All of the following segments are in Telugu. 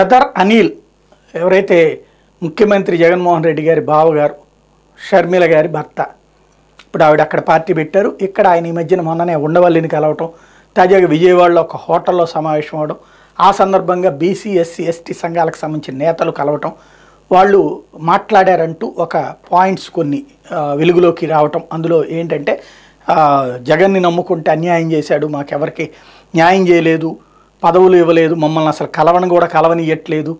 గదర్ అనిల్ ఎవరైతే ముఖ్యమంత్రి జగన్మోహన్ రెడ్డి గారి బావగారు షర్మిల గారి భర్త ఇప్పుడు ఆవిడ అక్కడ పార్టీ పెట్టారు ఇక్కడ ఆయన ఈ మధ్యన మొన్ననే ఉండవల్లిని కలవటం తాజాగా విజయవాడలో ఒక హోటల్లో సమావేశం అవడం ఆ సందర్భంగా బీసీ ఎస్సీ ఎస్టీ సంఘాలకు సంబంధించిన నేతలు కలవటం వాళ్ళు మాట్లాడారంటూ ఒక పాయింట్స్ కొన్ని వెలుగులోకి రావటం అందులో ఏంటంటే జగన్ని నమ్ముకుంటే అన్యాయం చేశాడు మాకెవరికి న్యాయం చేయలేదు పదవులు ఇవ్వలేదు మమ్మల్ని అసలు కలవని కూడా కలవనియట్లేదు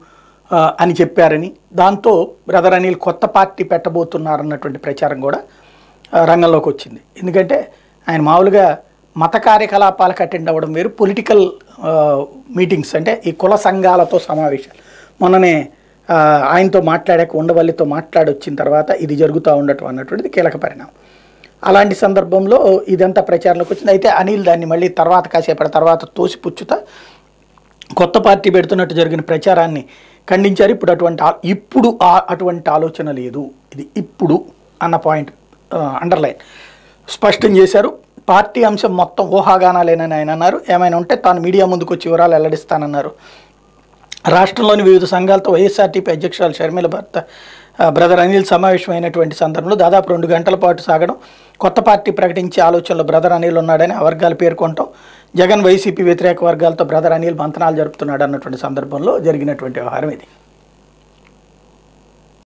అని చెప్పారని దాంతో బ్రదర్ అనిల్ కొత్త పార్టీ పెట్టబోతున్నారన్నటువంటి ప్రచారం కూడా రంగంలోకి వచ్చింది ఎందుకంటే ఆయన మామూలుగా మత కార్యకలాపాలకు అటెండ్ అవ్వడం వేరు పొలిటికల్ మీటింగ్స్ అంటే ఈ కుల సంఘాలతో సమావేశాలు మొన్ననే ఆయనతో మాట్లాడాక ఉండవల్లితో మాట్లాడొచ్చిన తర్వాత ఇది జరుగుతూ ఉండటం అన్నటువంటిది కీలక పరిణామం అలాంటి సందర్భంలో ఇదంతా ప్రచారంలోకి వచ్చింది అయితే అనిల్ దాన్ని మళ్ళీ తర్వాత కాసేపటి తర్వాత తోసిపుచ్చుత కొత్త పార్టీ పెడుతున్నట్టు జరిగిన ప్రచారాన్ని ఖండించారు ఇప్పుడు అటువంటి ఇప్పుడు అటువంటి ఆలోచన లేదు ఇది ఇప్పుడు అన్న పాయింట్ అండర్లైన్ స్పష్టం చేశారు పార్టీ అంశం మొత్తం ఊహాగానాలేనని ఆయన అన్నారు ఏమైనా ఉంటే తాను మీడియా ముందుకు వచ్చి వివరాలు వెల్లడిస్తానన్నారు రాష్ట్రంలోని వివిధ సంఘాలతో వైఎస్ఆర్టీపీ అధ్యక్షురాలు షర్మిల భర్త బ్రదర్ అనిల్ సమావేశమైనటువంటి సందర్భంలో దాదాపు రెండు గంటల పాటు సాగడం కొత్త పార్టీ ప్రకటించే ఆలోచనలో బ్రదర్ అనిల్ ఉన్నాడని ఆ వర్గాలు పేర్కొంటాం జగన్ వైసీపీ వ్యతిరేక వర్గాలతో బ్రదర్ అనిల్ మంతనాలు జరుపుతున్నాడు అన్నటువంటి సందర్భంలో జరిగినటువంటి వ్యవహారం ఇది